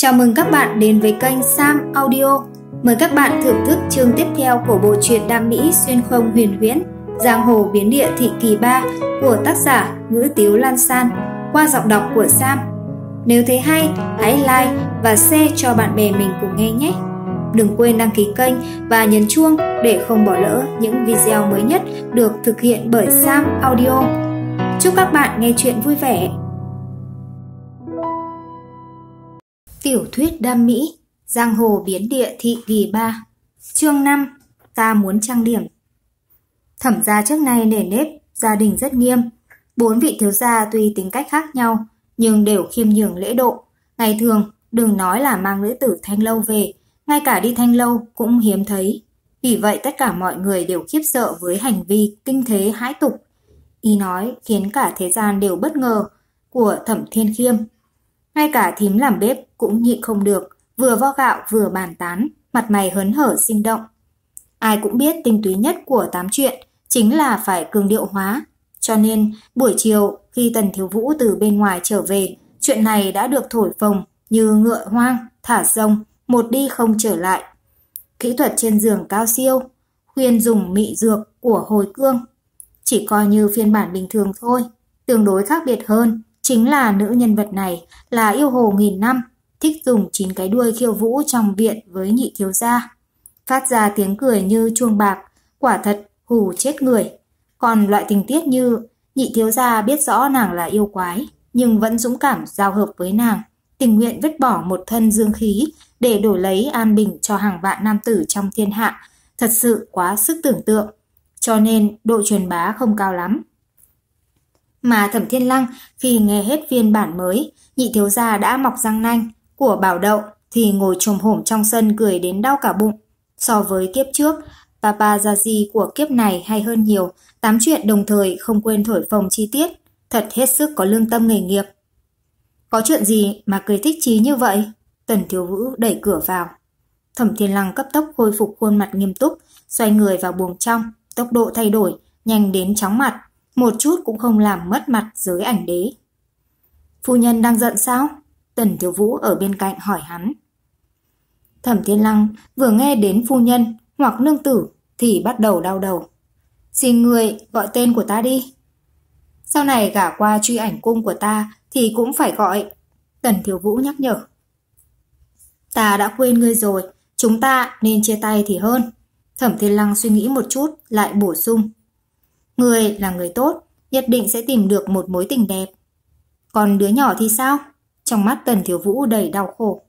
Chào mừng các bạn đến với kênh Sam Audio. Mời các bạn thưởng thức chương tiếp theo của bộ truyện Đam Mỹ xuyên không huyền huyễn Giang hồ biến địa thị kỳ 3 của tác giả Ngữ Tiếu Lan San qua giọng đọc của Sam. Nếu thấy hay, hãy like và share cho bạn bè mình cùng nghe nhé. Đừng quên đăng ký kênh và nhấn chuông để không bỏ lỡ những video mới nhất được thực hiện bởi Sam Audio. Chúc các bạn nghe chuyện vui vẻ. Tiểu thuyết đam mỹ, giang hồ biến địa thị vì ba Chương 5, ta muốn trang điểm. Thẩm gia trước nay nề nếp, gia đình rất nghiêm. Bốn vị thiếu gia tuy tính cách khác nhau, nhưng đều khiêm nhường lễ độ. Ngày thường, đừng nói là mang nữ tử thanh lâu về, ngay cả đi thanh lâu cũng hiếm thấy. Vì vậy tất cả mọi người đều khiếp sợ với hành vi kinh thế hãi tục. ý nói khiến cả thế gian đều bất ngờ của thẩm thiên khiêm. Ngay cả thím làm bếp cũng nhịn không được, vừa vo gạo vừa bàn tán, mặt mày hớn hở sinh động. Ai cũng biết tinh túy nhất của tám chuyện chính là phải cường điệu hóa. Cho nên, buổi chiều khi Tần Thiếu Vũ từ bên ngoài trở về, chuyện này đã được thổi phồng như ngựa hoang, thả rông, một đi không trở lại. Kỹ thuật trên giường cao siêu, khuyên dùng mị dược của hồi cương. Chỉ coi như phiên bản bình thường thôi, tương đối khác biệt hơn chính là nữ nhân vật này là yêu hồ nghìn năm thích dùng chín cái đuôi khiêu vũ trong viện với nhị thiếu gia. Phát ra tiếng cười như chuông bạc, quả thật hù chết người. Còn loại tình tiết như nhị thiếu gia biết rõ nàng là yêu quái, nhưng vẫn dũng cảm giao hợp với nàng, tình nguyện vứt bỏ một thân dương khí để đổi lấy an bình cho hàng vạn nam tử trong thiên hạ, thật sự quá sức tưởng tượng. Cho nên độ truyền bá không cao lắm. Mà Thẩm Thiên Lăng khi nghe hết phiên bản mới, nhị thiếu gia đã mọc răng nanh, của Bảo Đậu thì ngồi trồm hổm trong sân cười đến đau cả bụng. So với kiếp trước, papa paparazzi của kiếp này hay hơn nhiều, tám chuyện đồng thời không quên thổi phồng chi tiết, thật hết sức có lương tâm nghề nghiệp. Có chuyện gì mà cười thích chí như vậy? Tần Thiếu Vũ đẩy cửa vào. Thẩm Thiên Lăng cấp tốc khôi phục khuôn mặt nghiêm túc, xoay người vào buồng trong, tốc độ thay đổi, nhanh đến chóng mặt, một chút cũng không làm mất mặt dưới ảnh đế. Phu nhân đang giận sao? Tần Thiếu Vũ ở bên cạnh hỏi hắn. Thẩm Thiên Lăng vừa nghe đến phu nhân hoặc nương tử thì bắt đầu đau đầu. Xin người gọi tên của ta đi. Sau này gả qua truy ảnh cung của ta thì cũng phải gọi. Tần Thiếu Vũ nhắc nhở. Ta đã quên ngươi rồi, chúng ta nên chia tay thì hơn. Thẩm Thiên Lăng suy nghĩ một chút lại bổ sung. Người là người tốt, nhất định sẽ tìm được một mối tình đẹp. Còn đứa nhỏ thì sao? Trong mắt Tần Thiếu Vũ đầy đau khổ.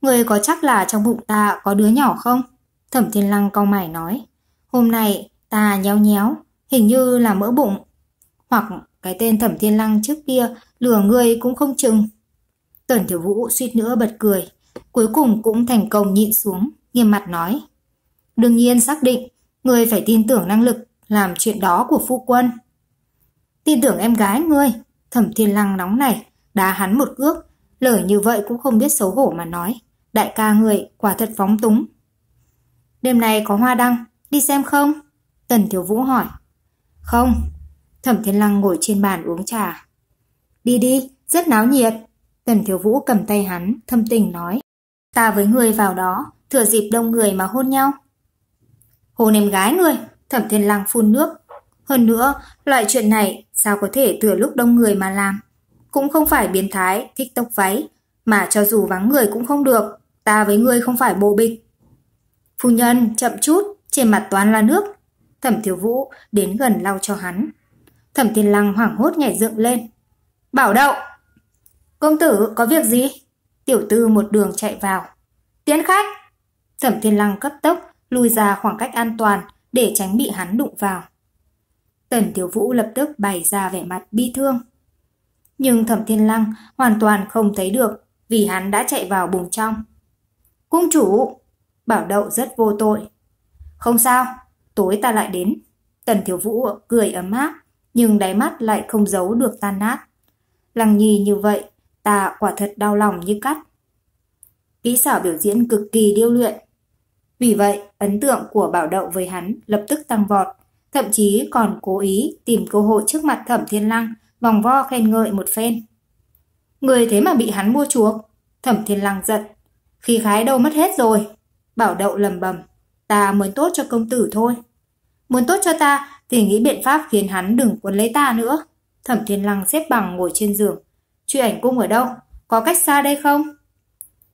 Người có chắc là trong bụng ta có đứa nhỏ không? Thẩm Thiên Lăng cau mày nói. Hôm nay ta nhéo nhéo, hình như là mỡ bụng. Hoặc cái tên Thẩm Thiên Lăng trước kia lừa người cũng không chừng. Tần Thiếu Vũ suýt nữa bật cười. Cuối cùng cũng thành công nhịn xuống, nghiêm mặt nói. Đương nhiên xác định, người phải tin tưởng năng lực làm chuyện đó của phu quân. Tin tưởng em gái ngươi, Thẩm Thiên Lăng nóng này, đá hắn một cước, lời như vậy cũng không biết xấu hổ mà nói. Đại ca người quả thật phóng túng. Đêm nay có hoa đăng, đi xem không? Tần Thiếu Vũ hỏi. Không. Thẩm Thiên Lăng ngồi trên bàn uống trà. Đi đi, rất náo nhiệt. Tần Thiếu Vũ cầm tay hắn, thâm tình nói. Ta với người vào đó, thừa dịp đông người mà hôn nhau. Hôn em gái người, Thẩm Thiên Lăng phun nước. Hơn nữa, loại chuyện này sao có thể thừa lúc đông người mà làm? cũng không phải biến thái, thích tóc váy, mà cho dù vắng người cũng không được, ta với ngươi không phải bộ bịch. Phu nhân, chậm chút, trên mặt toán là nước. Thẩm Thiếu Vũ đến gần lau cho hắn. Thẩm Thiên Lăng hoảng hốt nhảy dựng lên. Bảo đậu! Công tử, có việc gì? Tiểu tư một đường chạy vào. Tiến khách! Thẩm Thiên Lăng cấp tốc, lùi ra khoảng cách an toàn để tránh bị hắn đụng vào. Tần Thiếu Vũ lập tức bày ra vẻ mặt bi thương nhưng Thẩm Thiên Lăng hoàn toàn không thấy được vì hắn đã chạy vào bùng trong. Cung chủ! Bảo đậu rất vô tội. Không sao, tối ta lại đến. Tần Thiếu Vũ cười ấm áp, nhưng đáy mắt lại không giấu được tan nát. Lăng nhi như vậy, ta quả thật đau lòng như cắt. Kỹ xảo biểu diễn cực kỳ điêu luyện. Vì vậy, ấn tượng của Bảo Đậu với hắn lập tức tăng vọt, thậm chí còn cố ý tìm cơ hội trước mặt Thẩm Thiên Lăng vòng vo khen ngợi một phen. Người thế mà bị hắn mua chuộc, thẩm thiên lăng giận. Khi khái đâu mất hết rồi, bảo đậu lầm bầm, ta muốn tốt cho công tử thôi. Muốn tốt cho ta thì nghĩ biện pháp khiến hắn đừng quấn lấy ta nữa. Thẩm thiên lăng xếp bằng ngồi trên giường. Truy ảnh cung ở đâu? Có cách xa đây không?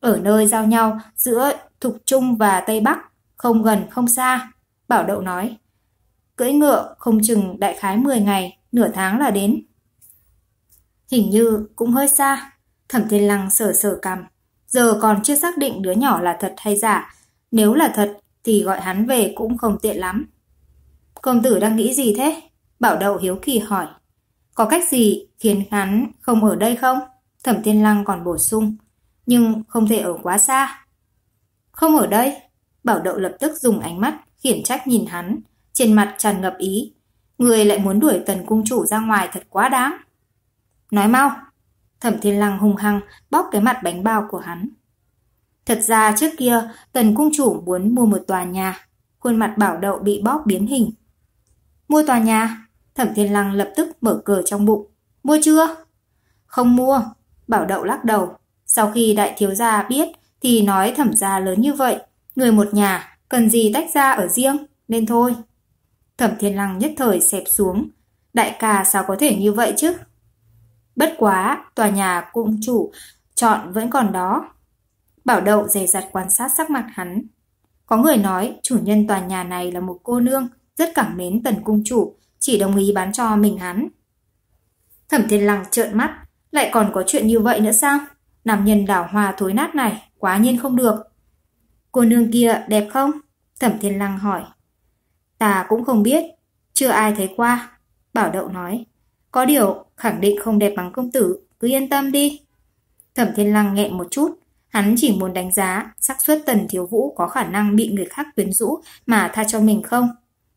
Ở nơi giao nhau giữa Thục Trung và Tây Bắc, không gần không xa. Bảo đậu nói, cưỡi ngựa không chừng đại khái 10 ngày, nửa tháng là đến. Hình như cũng hơi xa. Thẩm Thiên Lăng sờ sờ cằm. Giờ còn chưa xác định đứa nhỏ là thật hay giả. Nếu là thật thì gọi hắn về cũng không tiện lắm. Công tử đang nghĩ gì thế? Bảo đậu hiếu kỳ hỏi. Có cách gì khiến hắn không ở đây không? Thẩm Thiên Lăng còn bổ sung. Nhưng không thể ở quá xa. Không ở đây. Bảo đậu lập tức dùng ánh mắt khiển trách nhìn hắn. Trên mặt tràn ngập ý. Người lại muốn đuổi tần cung chủ ra ngoài thật quá đáng. Nói mau! Thẩm Thiên Lăng hung hăng bóp cái mặt bánh bao của hắn. Thật ra trước kia, Tần Cung Chủ muốn mua một tòa nhà. Khuôn mặt bảo đậu bị bóp biến hình. Mua tòa nhà? Thẩm Thiên Lăng lập tức mở cờ trong bụng. Mua chưa? Không mua. Bảo đậu lắc đầu. Sau khi đại thiếu gia biết thì nói thẩm gia lớn như vậy. Người một nhà, cần gì tách ra ở riêng, nên thôi. Thẩm Thiên Lăng nhất thời xẹp xuống. Đại ca sao có thể như vậy chứ? Bất quá, tòa nhà cung chủ chọn vẫn còn đó. Bảo đậu dè dặt quan sát sắc mặt hắn. Có người nói chủ nhân tòa nhà này là một cô nương, rất cảm mến tần cung chủ, chỉ đồng ý bán cho mình hắn. Thẩm thiên lăng trợn mắt, lại còn có chuyện như vậy nữa sao? Nam nhân đảo hoa thối nát này, quá nhiên không được. Cô nương kia đẹp không? Thẩm thiên lăng hỏi. Ta cũng không biết, chưa ai thấy qua, bảo đậu nói. Có điều, khẳng định không đẹp bằng công tử, cứ yên tâm đi. Thẩm Thiên Lăng nghẹn một chút, hắn chỉ muốn đánh giá xác suất Tần Thiếu Vũ có khả năng bị người khác quyến rũ mà tha cho mình không.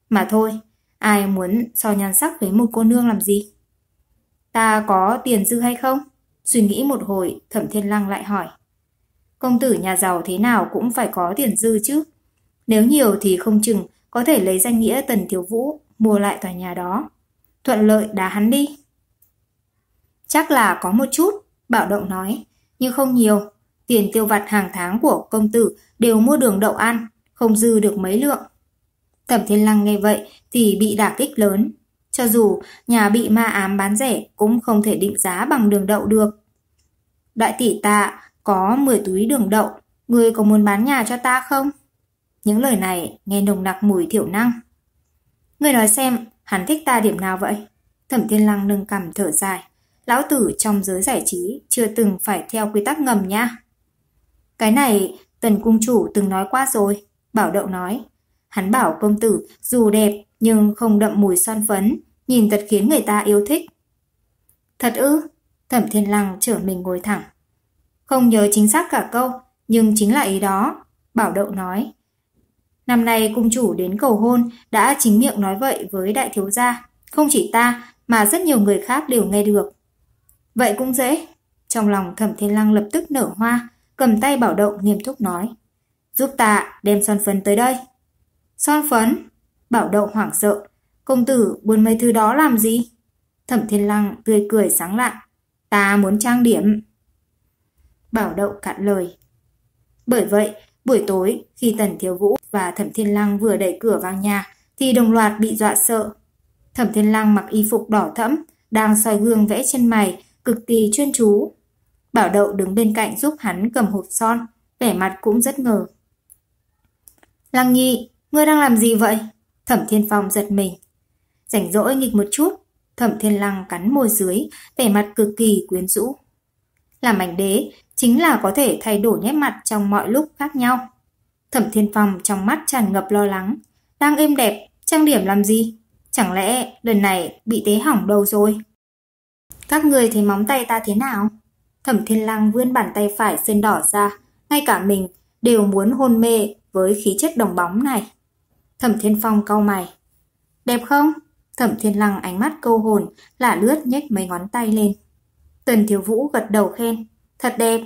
Mà thôi, ai muốn so nhan sắc với một cô nương làm gì? Ta có tiền dư hay không? Suy nghĩ một hồi, Thẩm Thiên Lăng lại hỏi. Công tử nhà giàu thế nào cũng phải có tiền dư chứ. Nếu nhiều thì không chừng có thể lấy danh nghĩa Tần Thiếu Vũ mua lại tòa nhà đó thuận lợi đá hắn đi. Chắc là có một chút, Bảo Động nói, nhưng không nhiều. Tiền tiêu vặt hàng tháng của công tử đều mua đường đậu ăn, không dư được mấy lượng. Thẩm Thiên Lăng nghe vậy thì bị đả kích lớn. Cho dù nhà bị ma ám bán rẻ cũng không thể định giá bằng đường đậu được. Đại tỷ ta có 10 túi đường đậu, người có muốn bán nhà cho ta không? Những lời này nghe nồng nặc mùi thiểu năng. Người nói xem, Hắn thích ta điểm nào vậy? Thẩm Thiên Lăng nâng cằm thở dài. Lão tử trong giới giải trí chưa từng phải theo quy tắc ngầm nha. Cái này Tần Cung Chủ từng nói qua rồi. Bảo Đậu nói. Hắn bảo công tử dù đẹp nhưng không đậm mùi son phấn, nhìn thật khiến người ta yêu thích. Thật ư? Thẩm Thiên Lăng trở mình ngồi thẳng. Không nhớ chính xác cả câu, nhưng chính là ý đó. Bảo Đậu nói. Năm nay cung chủ đến cầu hôn đã chính miệng nói vậy với đại thiếu gia. Không chỉ ta mà rất nhiều người khác đều nghe được. Vậy cũng dễ. Trong lòng thẩm thiên lăng lập tức nở hoa, cầm tay bảo động nghiêm túc nói. Giúp ta đem son phấn tới đây. Son phấn? Bảo động hoảng sợ. Công tử buồn mấy thứ đó làm gì? Thẩm thiên lăng tươi cười sáng lạ. Ta muốn trang điểm. Bảo động cạn lời. Bởi vậy, buổi tối khi Tần Thiếu Vũ và Thẩm Thiên Lăng vừa đẩy cửa vào nhà thì đồng loạt bị dọa sợ. Thẩm Thiên Lăng mặc y phục đỏ thẫm, đang soi gương vẽ chân mày, cực kỳ chuyên chú. Bảo Đậu đứng bên cạnh giúp hắn cầm hộp son, vẻ mặt cũng rất ngờ. Lăng Nhi, ngươi đang làm gì vậy? Thẩm Thiên Phong giật mình. Rảnh rỗi nghịch một chút, Thẩm Thiên Lăng cắn môi dưới, vẻ mặt cực kỳ quyến rũ. Làm ảnh đế chính là có thể thay đổi nét mặt trong mọi lúc khác nhau. Thẩm Thiên Phong trong mắt tràn ngập lo lắng. Đang êm đẹp, trang điểm làm gì? Chẳng lẽ lần này bị tế hỏng đầu rồi? Các người thấy móng tay ta thế nào? Thẩm Thiên Lăng vươn bàn tay phải sơn đỏ ra, ngay cả mình đều muốn hôn mê với khí chất đồng bóng này. Thẩm Thiên Phong cau mày. Đẹp không? Thẩm Thiên Lăng ánh mắt câu hồn, lả lướt nhếch mấy ngón tay lên. Tần Thiếu Vũ gật đầu khen. Thật đẹp.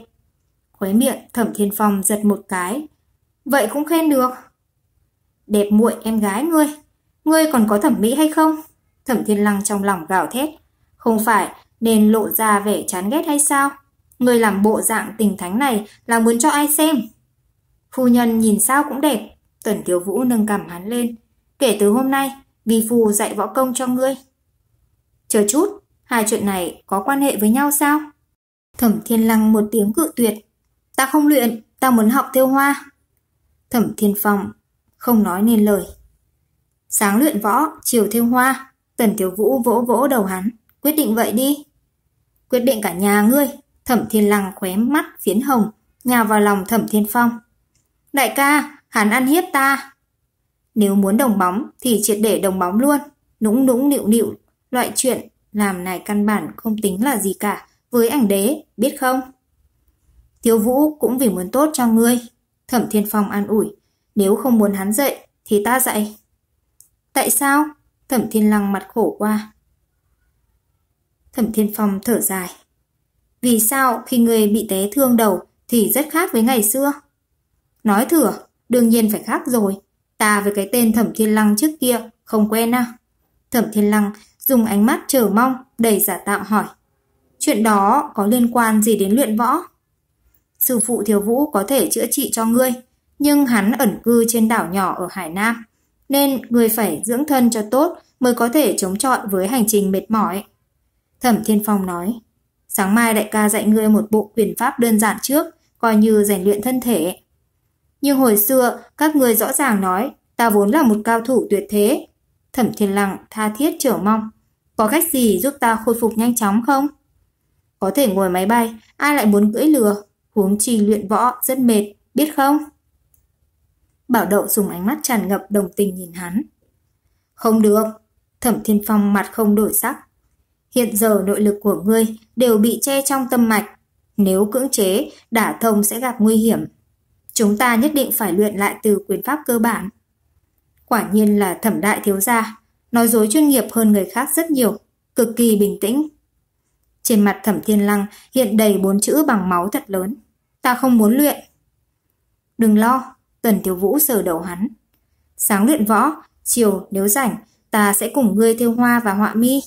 Khuấy miệng Thẩm Thiên Phong giật một cái, Vậy cũng khen được. Đẹp muội em gái ngươi, ngươi còn có thẩm mỹ hay không? Thẩm Thiên Lăng trong lòng gào thét. Không phải nên lộ ra vẻ chán ghét hay sao? Ngươi làm bộ dạng tình thánh này là muốn cho ai xem? Phu nhân nhìn sao cũng đẹp. Tần Thiếu Vũ nâng cằm hắn lên. Kể từ hôm nay, vi phù dạy võ công cho ngươi. Chờ chút, hai chuyện này có quan hệ với nhau sao? Thẩm Thiên Lăng một tiếng cự tuyệt. Ta không luyện, ta muốn học theo hoa. Thẩm Thiên Phong không nói nên lời. Sáng luyện võ, chiều thiêu hoa, Tần Thiếu Vũ vỗ vỗ đầu hắn, quyết định vậy đi. Quyết định cả nhà ngươi, Thẩm Thiên Lăng khóe mắt phiến hồng, nhào vào lòng Thẩm Thiên Phong. Đại ca, hắn ăn hiếp ta. Nếu muốn đồng bóng thì triệt để đồng bóng luôn, nũng nũng nịu nịu, loại chuyện làm này căn bản không tính là gì cả với ảnh đế, biết không? Thiếu Vũ cũng vì muốn tốt cho ngươi Thẩm Thiên Phong an ủi, nếu không muốn hắn dậy thì ta dậy. Tại sao? Thẩm Thiên Lăng mặt khổ qua. Thẩm Thiên Phong thở dài. Vì sao khi người bị té thương đầu thì rất khác với ngày xưa? Nói thừa, đương nhiên phải khác rồi. Ta với cái tên Thẩm Thiên Lăng trước kia không quen à? Thẩm Thiên Lăng dùng ánh mắt chờ mong đầy giả tạo hỏi. Chuyện đó có liên quan gì đến luyện võ? sư phụ thiếu vũ có thể chữa trị cho ngươi, nhưng hắn ẩn cư trên đảo nhỏ ở Hải Nam, nên ngươi phải dưỡng thân cho tốt mới có thể chống chọi với hành trình mệt mỏi. Thẩm Thiên Phong nói, sáng mai đại ca dạy ngươi một bộ quyền pháp đơn giản trước, coi như rèn luyện thân thể. Nhưng hồi xưa, các ngươi rõ ràng nói, ta vốn là một cao thủ tuyệt thế. Thẩm Thiên Lặng tha thiết trở mong, có cách gì giúp ta khôi phục nhanh chóng không? Có thể ngồi máy bay, ai lại muốn cưỡi lừa? huống chi luyện võ rất mệt, biết không? Bảo Đậu dùng ánh mắt tràn ngập đồng tình nhìn hắn. Không được, Thẩm Thiên Phong mặt không đổi sắc. Hiện giờ nội lực của ngươi đều bị che trong tâm mạch. Nếu cưỡng chế, đả thông sẽ gặp nguy hiểm. Chúng ta nhất định phải luyện lại từ quyền pháp cơ bản. Quả nhiên là thẩm đại thiếu gia, nói dối chuyên nghiệp hơn người khác rất nhiều, cực kỳ bình tĩnh. Trên mặt thẩm thiên lăng hiện đầy bốn chữ bằng máu thật lớn ta không muốn luyện. Đừng lo, Tần Tiểu Vũ sờ đầu hắn. Sáng luyện võ, chiều nếu rảnh, ta sẽ cùng ngươi theo hoa và họa mi.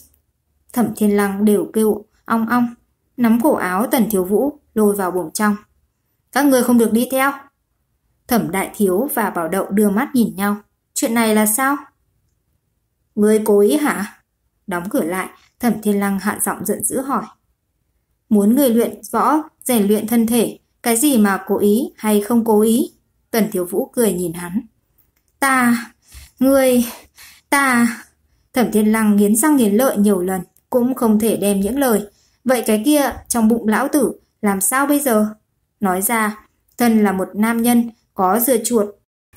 Thẩm Thiên Lăng đều kêu ong ong, nắm cổ áo Tần Thiếu Vũ lôi vào buồng trong. Các ngươi không được đi theo. Thẩm Đại Thiếu và Bảo Đậu đưa mắt nhìn nhau. Chuyện này là sao? Ngươi cố ý hả? Đóng cửa lại, Thẩm Thiên Lăng hạ giọng giận dữ hỏi. Muốn người luyện võ, rèn luyện thân thể, cái gì mà cố ý hay không cố ý? Tần Thiếu Vũ cười nhìn hắn. Ta, ngươi, ta... Thẩm Thiên Lăng nghiến răng nghiến lợi nhiều lần, cũng không thể đem những lời. Vậy cái kia trong bụng lão tử, làm sao bây giờ? Nói ra, thân là một nam nhân, có dừa chuột.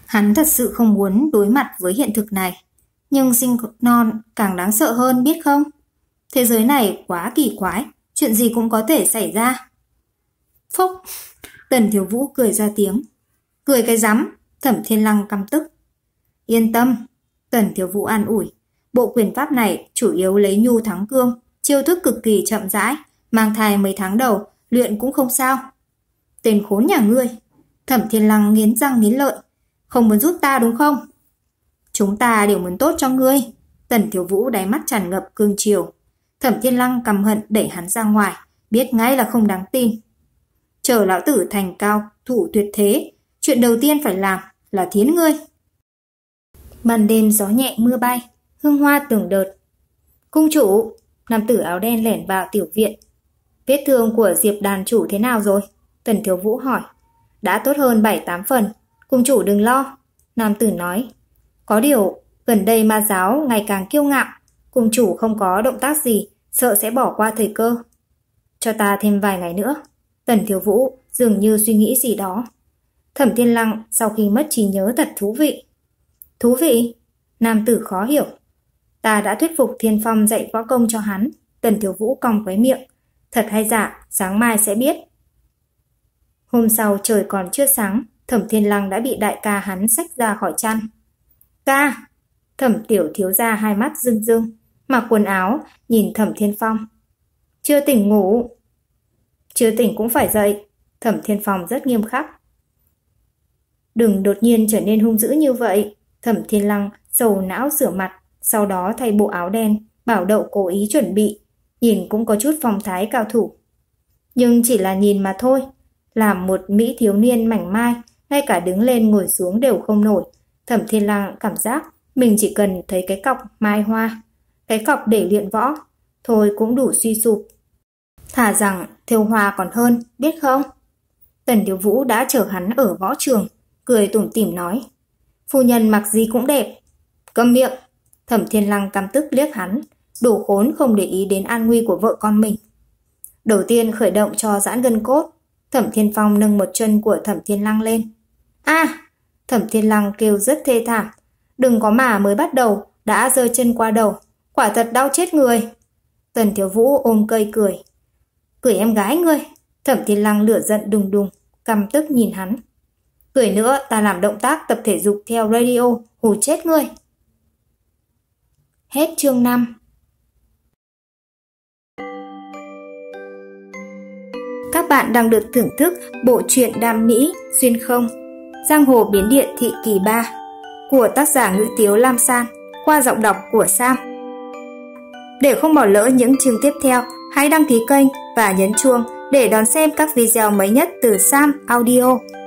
Hắn thật sự không muốn đối mặt với hiện thực này. Nhưng sinh non càng đáng sợ hơn biết không? Thế giới này quá kỳ quái, chuyện gì cũng có thể xảy ra. Phúc, Tần Thiếu Vũ cười ra tiếng. Cười cái rắm, Thẩm Thiên Lăng căm tức. Yên tâm, Tần Thiếu Vũ an ủi. Bộ quyền pháp này chủ yếu lấy nhu thắng cương, chiêu thức cực kỳ chậm rãi, mang thai mấy tháng đầu, luyện cũng không sao. Tên khốn nhà ngươi, Thẩm Thiên Lăng nghiến răng nghiến lợi. Không muốn giúp ta đúng không? Chúng ta đều muốn tốt cho ngươi. Tần Thiếu Vũ đáy mắt tràn ngập cương chiều. Thẩm Thiên Lăng cầm hận đẩy hắn ra ngoài, biết ngay là không đáng tin chờ lão tử thành cao thủ tuyệt thế, chuyện đầu tiên phải làm là thiến ngươi. Màn đêm gió nhẹ mưa bay, hương hoa từng đợt. Cung chủ, nam tử áo đen lẻn vào tiểu viện. Vết thương của Diệp đàn chủ thế nào rồi? Tần Thiếu Vũ hỏi. Đã tốt hơn bảy tám phần, cung chủ đừng lo. Nam tử nói. Có điều, gần đây ma giáo ngày càng kiêu ngạo, cung chủ không có động tác gì, sợ sẽ bỏ qua thời cơ. Cho ta thêm vài ngày nữa. Tần Thiếu Vũ dường như suy nghĩ gì đó. Thẩm Thiên Lăng sau khi mất trí nhớ thật thú vị. Thú vị? Nam tử khó hiểu. Ta đã thuyết phục Thiên Phong dạy võ công cho hắn. Tần Thiếu Vũ cong quấy miệng. Thật hay giả, sáng mai sẽ biết. Hôm sau trời còn chưa sáng, Thẩm Thiên Lăng đã bị đại ca hắn xách ra khỏi chăn. Ca! Thẩm Tiểu Thiếu ra hai mắt rưng rưng, mặc quần áo, nhìn Thẩm Thiên Phong. Chưa tỉnh ngủ, chưa tỉnh cũng phải dậy. Thẩm Thiên Phong rất nghiêm khắc. Đừng đột nhiên trở nên hung dữ như vậy. Thẩm Thiên Lăng sầu não rửa mặt, sau đó thay bộ áo đen, bảo đậu cố ý chuẩn bị. Nhìn cũng có chút phong thái cao thủ. Nhưng chỉ là nhìn mà thôi. Làm một Mỹ thiếu niên mảnh mai, ngay cả đứng lên ngồi xuống đều không nổi. Thẩm Thiên Lăng cảm giác mình chỉ cần thấy cái cọc mai hoa, cái cọc để luyện võ, thôi cũng đủ suy sụp Thả rằng thiêu hoa còn hơn, biết không? Tần Điếu Vũ đã chở hắn ở võ trường, cười tủm tỉm nói. Phu nhân mặc gì cũng đẹp. Câm miệng, thẩm thiên lăng căm tức liếc hắn, đủ khốn không để ý đến an nguy của vợ con mình. Đầu tiên khởi động cho giãn gân cốt, thẩm thiên phong nâng một chân của thẩm thiên lăng lên. a à, thẩm thiên lăng kêu rất thê thảm, đừng có mà mới bắt đầu, đã giơ chân qua đầu, quả thật đau chết người. Tần Thiếu Vũ ôm cây cười. Cười em gái ngươi. Thẩm Thiên Lăng lửa giận đùng đùng, căm tức nhìn hắn. Cười nữa, ta làm động tác tập thể dục theo radio, hù chết ngươi. Hết chương 5 Các bạn đang được thưởng thức bộ truyện Đam Mỹ Xuyên Không Giang Hồ Biến Điện Thị Kỳ 3 của tác giả Ngữ Tiếu Lam San qua giọng đọc của Sam. Để không bỏ lỡ những chương tiếp theo, hãy đăng ký kênh và nhấn chuông để đón xem các video mới nhất từ Sam Audio.